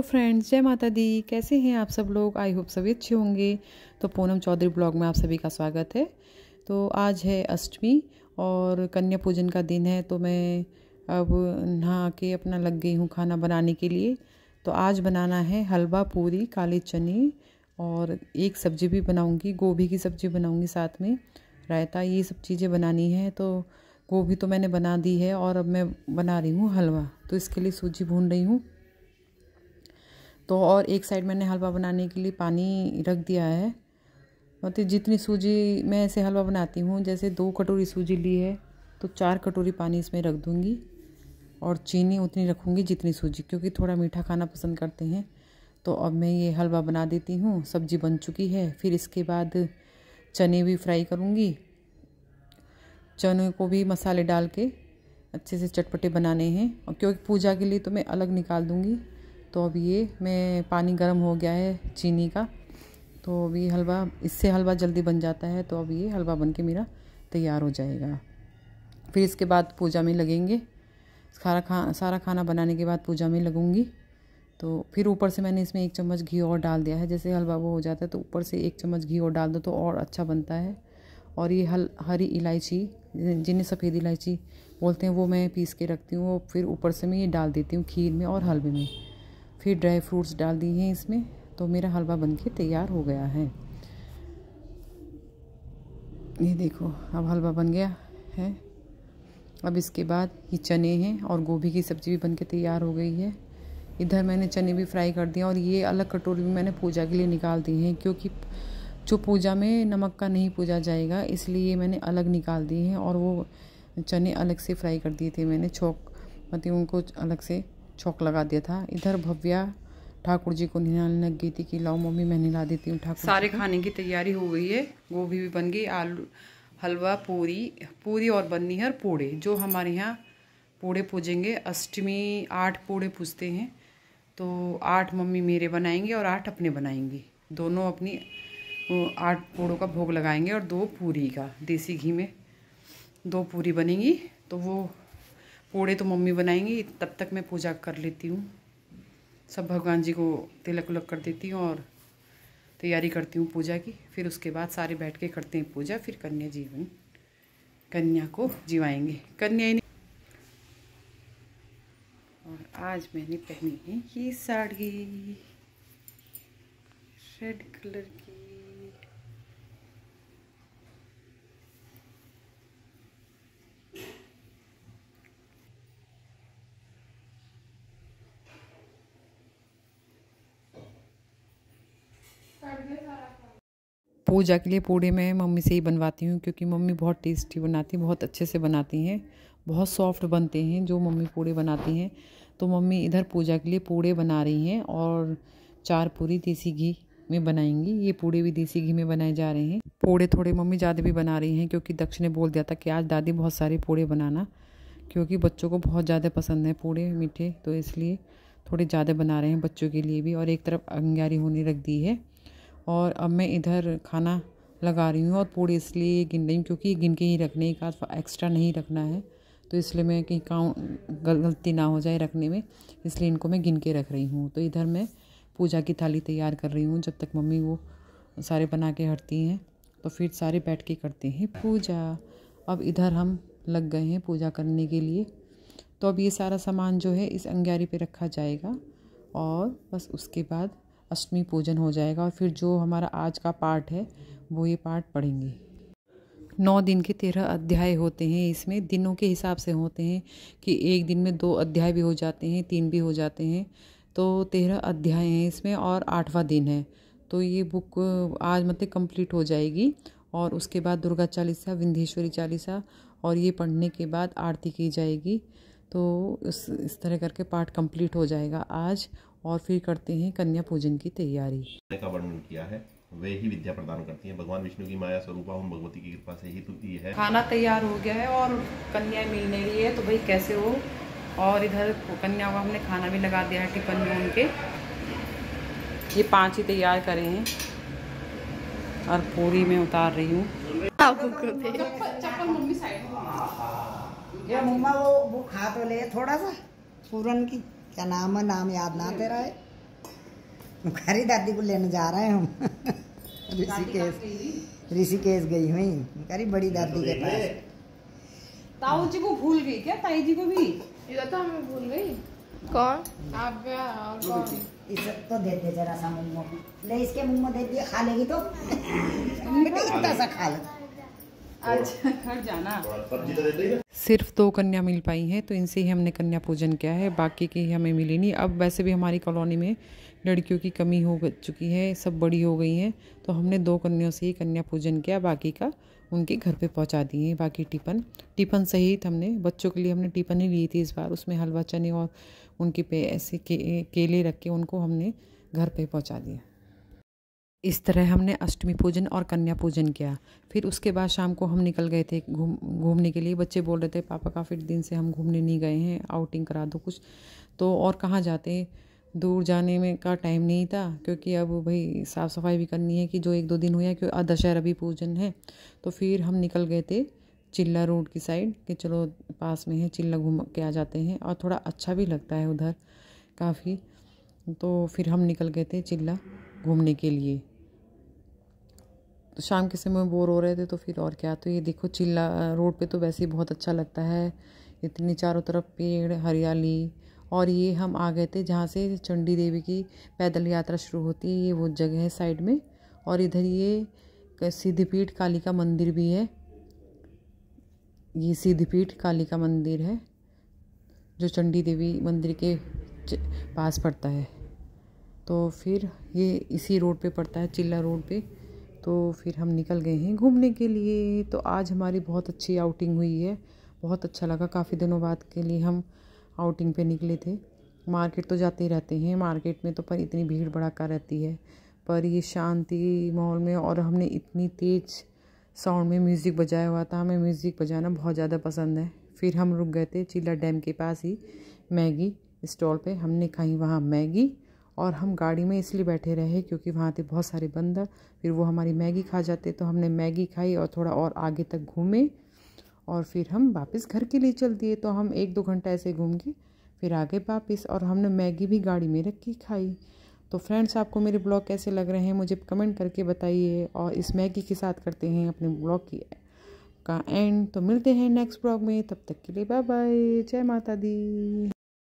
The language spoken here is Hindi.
हेलो फ्रेंड्स जय माता दी कैसे हैं आप सब लोग आई होप सभी अच्छे होंगे तो पूनम चौधरी ब्लॉग में आप सभी का स्वागत है तो आज है अष्टमी और कन्या पूजन का दिन है तो मैं अब नहा के अपना लग गई हूँ खाना बनाने के लिए तो आज बनाना है हलवा पूरी काले चने और एक सब्ज़ी भी बनाऊँगी गोभी की सब्ज़ी बनाऊँगी साथ में रायता ये सब चीज़ें बनानी है तो गोभी तो मैंने बना दी है और अब मैं बना रही हूँ हलवा तो इसके लिए सूजी भून रही हूँ तो और एक साइड मैंने हलवा बनाने के लिए पानी रख दिया है मतलब जितनी सूजी मैं ऐसे हलवा बनाती हूँ जैसे दो कटोरी सूजी ली है तो चार कटोरी पानी इसमें रख दूँगी और चीनी उतनी रखूँगी जितनी सूजी क्योंकि थोड़ा मीठा खाना पसंद करते हैं तो अब मैं ये हलवा बना देती हूँ सब्जी बन चुकी है फिर इसके बाद चने भी फ्राई करूँगी चने को भी मसाले डाल के अच्छे से चटपटे बनाने हैं और क्योंकि पूजा के लिए तो मैं अलग निकाल दूँगी तो अब ये मैं पानी गर्म हो गया है चीनी का तो अब ये हलवा इससे हलवा जल्दी बन जाता है तो अब ये हलवा बन के मेरा तैयार हो जाएगा फिर इसके बाद पूजा में लगेंगे सारा खा सारा खाना बनाने के बाद पूजा में लगूँगी तो फिर ऊपर से मैंने इसमें एक चम्मच घी और डाल दिया है जैसे हलवा वो हो जाता है तो ऊपर से एक चम्मच घी और डाल दो तो और अच्छा बनता है और ये हल हरी इलायची जिन्हें सफ़ेद इलायची बोलते हैं वो मैं पीस के रखती हूँ वो फिर ऊपर से मैं ये डाल देती हूँ खीर में और हलवे में फिर ड्राई फ्रूट्स डाल दिए हैं इसमें तो मेरा हलवा बनके तैयार हो गया है ये देखो अब हलवा बन गया है अब इसके बाद ये चने हैं और गोभी की सब्ज़ी भी बन के तैयार हो गई है इधर मैंने चने भी फ्राई कर दिए और ये अलग कटोरी भी मैंने पूजा के लिए निकाल दी हैं क्योंकि जो पूजा में नमक का नहीं पूजा जाएगा इसलिए ये मैंने अलग निकाल दिए हैं और वो चने अलग से फ्राई कर दिए थे मैंने छोक मतलब उनको अलग से चौक लगा दिया था इधर भव्या ठाकुर जी को निहाल लग गई थी कि लाओ मम्मी मैं निला देती हूँ ठाकुर सारे खाने की तैयारी हो गई है गोभी भी बन गई आलू हलवा पूरी पूरी और बननी है और पोड़े जो हमारे यहाँ पोड़े पूजेंगे अष्टमी आठ पोड़े पूजते हैं तो आठ मम्मी मेरे बनाएंगे और आठ अपने बनाएंगे दोनों अपनी आठ पोड़ों का भोग लगाएंगे और दो पूरी का देसी घी में दो पूरी बनेंगी तो वो पोड़े तो मम्मी बनाएंगी तब तक मैं पूजा कर लेती हूँ सब भगवान जी को तिलक उलक कर देती हूँ और तैयारी करती हूँ पूजा की फिर उसके बाद सारे बैठ के करते हैं पूजा फिर कन्या जीवन कन्या को जीवाएंगे कन्या और आज मैंने पहनी है ये साड़ी रेड कलर की पूजा के लिए पूड़े मैं मम्मी से ही बनवाती हूँ क्योंकि मम्मी बहुत टेस्टी बनाती है बहुत अच्छे से बनाती हैं बहुत सॉफ्ट बनते हैं जो मम्मी पूड़े बनाती हैं तो मम्मी इधर पूजा के लिए पूड़े बना रही हैं और चार पूरी देसी घी में बनाएंगी ये पूड़े भी देसी घी में बनाए जा रहे हैं पूड़े थोड़े मम्मी ज़्यादा भी बना रही हैं क्योंकि दक्ष ने बोल दिया था कि आज दादी बहुत सारे पूड़े बनाना क्योंकि बच्चों को बहुत ज़्यादा पसंद है पूड़े मीठे तो इसलिए थोड़े ज़्यादा बना रहे हैं बच्चों के लिए भी और एक तरफ अंगारी होने रख दी है और अब मैं इधर खाना लगा रही हूँ और पूड़ी इसलिए गिन रही हूँ क्योंकि गिन के ही रखने का एक्स्ट्रा नहीं रखना है तो इसलिए मैं कहीं काउंट गलती ना हो जाए रखने में इसलिए इनको मैं गिन के रख रही हूँ तो इधर मैं पूजा की थाली तैयार कर रही हूँ जब तक मम्मी वो सारे बना के हटती हैं तो फिर सारे बैठ के करते हैं पूजा अब इधर हम लग गए हैं पूजा करने के लिए तो अब ये सारा सामान जो है इस अंगारी पे रखा जाएगा और बस उसके बाद अष्टमी पूजन हो जाएगा और फिर जो हमारा आज का पाठ है वो ये पाठ पढ़ेंगे नौ दिन के तेरह अध्याय होते हैं इसमें दिनों के हिसाब से होते हैं कि एक दिन में दो अध्याय भी हो जाते हैं तीन भी हो जाते हैं तो तेरह अध्याय हैं इसमें और आठवां दिन है तो ये बुक आज मतलब कंप्लीट हो जाएगी और उसके बाद दुर्गा चालीसा विंधेश्वरी चालीसा और ये पढ़ने के बाद आरती की जाएगी तो इस इस तरह करके पाठ कंप्लीट हो जाएगा आज और फिर करते हैं कन्या पूजन की तैयारी का वर्णन किया है वे ही विद्या प्रदान करती हैं भगवान विष्णु की माया स्वरूपा हम भगवती की कृपा से ही तो है खाना तैयार हो गया है और कन्या मिलने रही है तो भाई कैसे हो और इधर कन्या को हमने खाना भी लगा दिया है टिफन में उनके ये पांच ही तैयार करे हैं और पूरी में उतार रही हूँ मम्मा वो वो खा तो ले थोड़ा सा पूरन की क्या नाम है नाम याद ना तेरा है मुखारी दादी को लेने जा रहे हैं हम ऋषिकेश ऋषिकेश गई हुई मुखारी बड़ी तो दादी के पास ताऊ जी को भूल गई क्या ताई जी को भी इधर तो हमें भूल गई कौन आप और कौन इसे तो दे दे जरा सा मुम्मो ले इसके मुम्मो दे दिए खा लेगी तो इतना सा खा लेगी तो जाना तो सिर्फ दो कन्या मिल पाई हैं तो इनसे ही हमने कन्या पूजन किया है बाकी की हमें मिली नहीं अब वैसे भी हमारी कॉलोनी में लड़कियों की कमी हो चुकी है सब बड़ी हो गई हैं तो हमने दो कन्याओं से ही कन्या पूजन किया बाकी का उनके घर पे पहुंचा दिए बाकी टिफन टिफन सहित हमने बच्चों के लिए हमने टिफन ही लिए थे इस बार उसमें हलवा चने और उनके पे ऐसे के, केले रख के उनको हमने घर पे पहुंचा दिया इस तरह हमने अष्टमी पूजन और कन्या पूजन किया फिर उसके बाद शाम को हम निकल गए थे घूम घूमने के लिए बच्चे बोल रहे थे पापा काफ़ी दिन से हम घूमने नहीं गए हैं आउटिंग करा दो कुछ तो और कहाँ जाते दूर जाने में का टाइम नहीं था क्योंकि अब भाई साफ़ सफाई भी करनी है कि जो एक दो दिन हुए क्योंकि दशहरा भी पूजन है तो फिर हम निकल गए थे चिल्ला रोड की साइड कि चलो पास में है चिल्ला घूम के आ जाते हैं और थोड़ा अच्छा भी लगता है उधर काफ़ी तो फिर हम निकल गए थे चिल्ला घूमने के लिए तो शाम के समय बोर हो रहे थे तो फिर और क्या तो ये देखो चिल्ला रोड पे तो वैसे ही बहुत अच्छा लगता है इतनी चारों तरफ पेड़ हरियाली और ये हम आ गए थे जहाँ से चंडी देवी की पैदल यात्रा शुरू होती है ये वो जगह है साइड में और इधर ये सिद्धपीठ काली का मंदिर भी है ये सिद्धपीठ काली का मंदिर है जो चंडी देवी मंदिर के पास पड़ता है तो फिर ये इसी रोड पे पड़ता है चिल्ला रोड पे तो फिर हम निकल गए हैं घूमने के लिए तो आज हमारी बहुत अच्छी आउटिंग हुई है बहुत अच्छा लगा काफ़ी दिनों बाद के लिए हम आउटिंग पे निकले थे मार्केट तो जाते ही रहते हैं मार्केट में तो पर इतनी भीड़ भड़ाका रहती है पर ये शांति माहौल में और हमने इतनी तेज़ साउंड में म्यूज़िक बजाया हुआ था हमें म्यूज़िक बजाना बहुत ज़्यादा पसंद है फिर हम रुक गए थे चिल्ला डैम के पास ही मैगी स्टॉल पे हमने खाई वहाँ मैगी और हम गाड़ी में इसलिए बैठे रहे क्योंकि वहाँ थे बहुत सारे बंदर फिर वो हमारी मैगी खा जाते तो हमने मैगी खाई और थोड़ा और आगे तक घूमे और फिर हम वापस घर के लिए चल दिए तो हम एक दो घंटा ऐसे घूम के फिर आगे वापस और हमने मैगी भी गाड़ी में रखी खाई तो फ्रेंड्स आपको मेरे ब्लॉग कैसे लग रहे हैं मुझे कमेंट करके बताइए और इस मैगी के साथ करते हैं अपने ब्लॉग की का एंड तो मिलते हैं नेक्स्ट ब्लॉग में तब तक के लिए बाय बाय जय माता दी